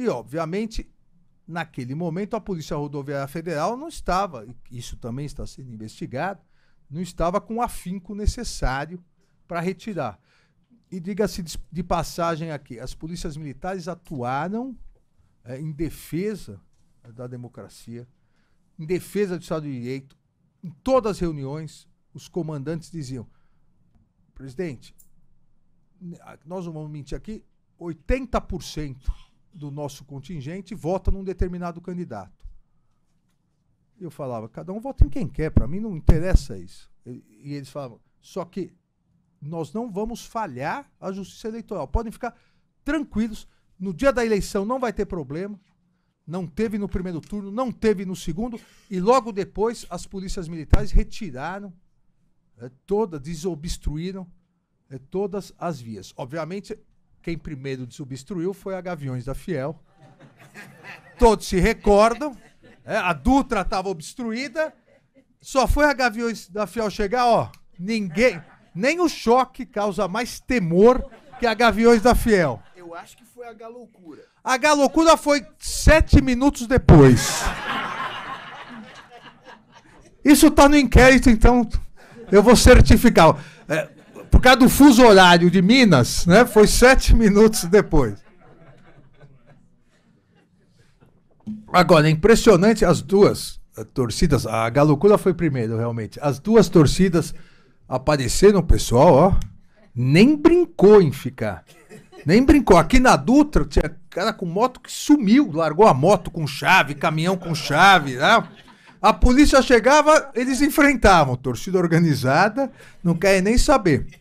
E, obviamente, naquele momento, a Polícia Rodoviária Federal não estava, isso também está sendo investigado, não estava com o afinco necessário para retirar. E diga-se de passagem aqui, as polícias militares atuaram é, em defesa da democracia, em defesa do Estado de Direito. Em todas as reuniões, os comandantes diziam: presidente, nós não vamos mentir aqui, 80% do nosso contingente vota num determinado candidato. Eu falava, cada um vota em quem quer, para mim não interessa isso. E eles falavam, só que nós não vamos falhar a justiça eleitoral. Podem ficar tranquilos, no dia da eleição não vai ter problema. Não teve no primeiro turno, não teve no segundo, e logo depois as polícias militares retiraram é, todas, desobstruíram é, todas as vias. Obviamente, quem primeiro desobstruiu foi a Gaviões da Fiel. Todos se recordam. É, a Dutra estava obstruída. Só foi a Gaviões da Fiel chegar, ó. Ninguém. Nem o choque causa mais temor que a Gaviões da Fiel. Eu acho que foi a Galoucura. A Galoucura foi sete minutos depois. Isso está no inquérito, então eu vou certificar. É, por causa do fuso horário de Minas, né? Foi sete minutos depois. Agora, é impressionante as duas eh, torcidas. A Galocura foi primeiro, realmente. As duas torcidas apareceram, pessoal, ó. Nem brincou em ficar. Nem brincou. Aqui na Dutra tinha cara com moto que sumiu, largou a moto com chave, caminhão com chave. Né? A polícia chegava, eles enfrentavam. Torcida organizada, não quer nem saber.